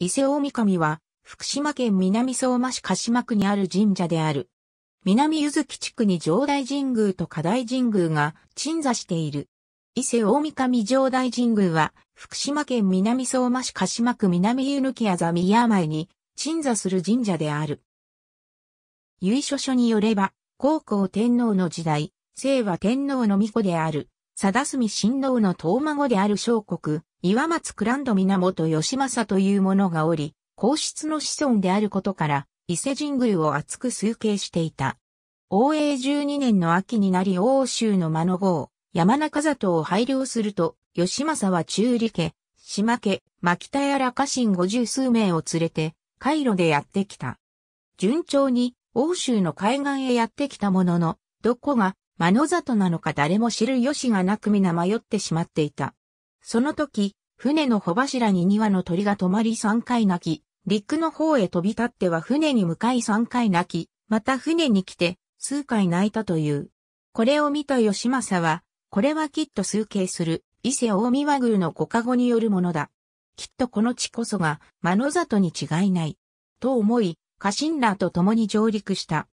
伊勢大神は、福島県南相馬市鹿島区にある神社である。南柚木地区に上大神宮と下大神宮が鎮座している。伊勢大神上大神宮は、福島県南相馬市鹿島区南湯抜あざ宮前に鎮座する神社である。由緒書によれば、高校天皇の時代、聖は天皇の御子である、貞澄親王の遠孫である小国、岩松クランド源義政という者がおり、皇室の子孫であることから、伊勢神宮を厚く崇敬していた。応永十二年の秋になり欧州の間の号、山中里を拝領すると、義政は中里家、島家、牧田やら家臣五十数名を連れて、回路でやってきた。順調に、欧州の海岸へやってきたものの、どこが、間の里なのか誰も知る由がなく皆迷ってしまっていた。その時、船の帆柱に2羽の鳥が止まり3回鳴き、陸の方へ飛び立っては船に向かい3回鳴き、また船に来て、数回泣いたという。これを見た吉政は、これはきっと崇敬する、伊勢大見和宮のご加護によるものだ。きっとこの地こそが、間の里に違いない。と思い、家臣らと共に上陸した。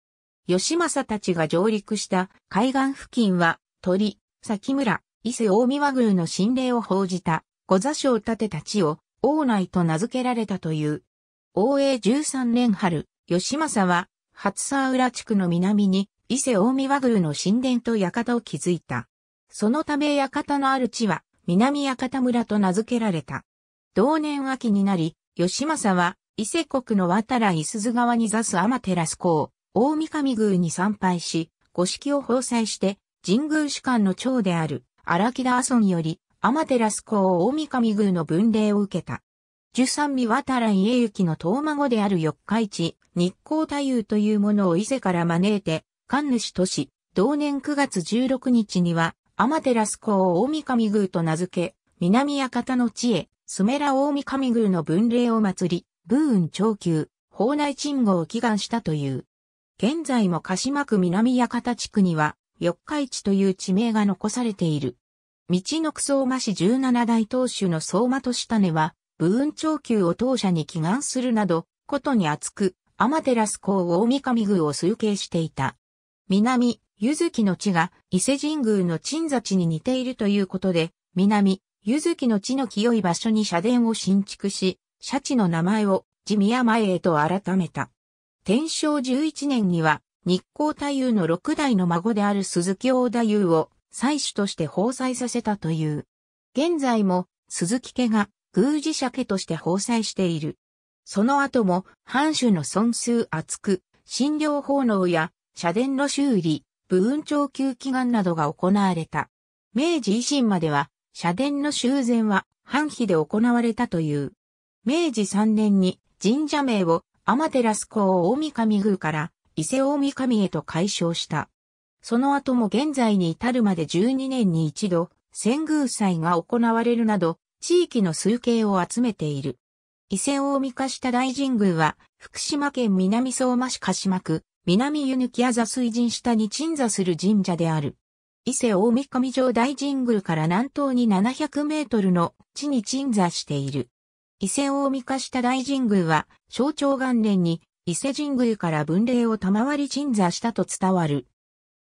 吉政たちが上陸した海岸付近は、鳥、崎村、伊勢大宮宮の神霊を報じた、御座所を建てた地を、王内と名付けられたという。王永13年春、吉政は、初沢浦地区の南に、伊勢大宮宮の神殿と館を築いた。そのため館のある地は、南館村と名付けられた。同年秋になり、吉政は、伊勢国の渡良伊鈴川に座す天照公、大神宮に参拝し、五式を奉祭して、神宮主官の長である、荒木田阿蘇により、天照公大神宮の分霊を受けた。十三尾渡良家行の遠孫である四日市、日光太夫というものを伊勢から招いて、神主とし、同年9月16日には、天照公大神宮と名付け、南館の地へ、スメラ大神宮の分霊を祭り、ブーン長久、法内鎮護を祈願したという。現在も鹿島区南館地区には、四日市という地名が残されている。道のく相馬市十七代当主の相馬利種は、武運長久を当社に祈願するなど、ことに厚く、天照公大神宮を崇敬していた。南、ゆずきの地が伊勢神宮の鎮座地に似ているということで、南、ゆずきの地の清い場所に社殿を新築し、社地の名前を地宮前へと改めた。天正十一年には、日光太夫の六代の孫である鈴木大太夫を採主として放祭させたという。現在も鈴木家が宮司社家として放祭している。その後も藩主の損数厚く、診療奉納や社殿の修理、部運長級祈願などが行われた。明治維新までは社殿の修繕は藩費で行われたという。明治3年に神社名を天照公を大神宮から伊勢大神へと改称した。その後も現在に至るまで12年に一度、仙宮祭が行われるなど、地域の数形を集めている。伊勢大三化した大神宮は、福島県南相馬市鹿島区、南湯抜矢座水神下に鎮座する神社である。伊勢大三上城大神宮から南東に700メートルの地に鎮座している。伊勢大三下した大神宮は、象徴元年に伊勢神宮から分霊を賜り鎮座したと伝わる。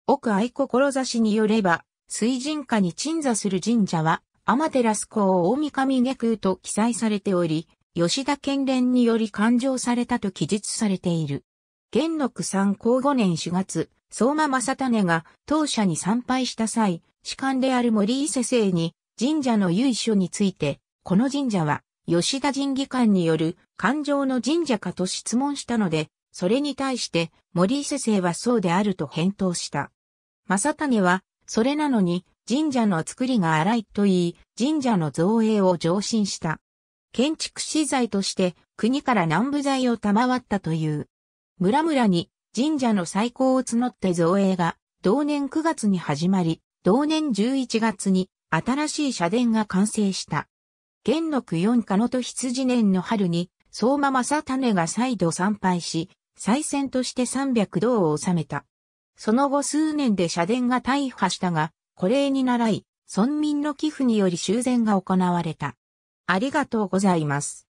奥愛志によれば、水神下に鎮座する神社は、天照公大神下空と記載されており、吉田県連により勘定されたと記述されている。元禄三皇5年4月、相馬正種が当社に参拝した際、士官である森伊勢生に神社の由緒について、この神社は吉田神議官による勘定の神社かと質問したので、それに対して森伊勢生はそうであると返答した。正種は、それなのに、神社の作りが荒いと言い、神社の造営を上申した。建築資材として国から南部材を賜ったという。村々に神社の再興を募って造営が同年9月に始まり、同年11月に新しい社殿が完成した。元禄四家のと羊年の春に相馬正種が再度参拝し、再選として300道を収めた。その後数年で社殿が大破したが、これに倣い、村民の寄付により修繕が行われた。ありがとうございます。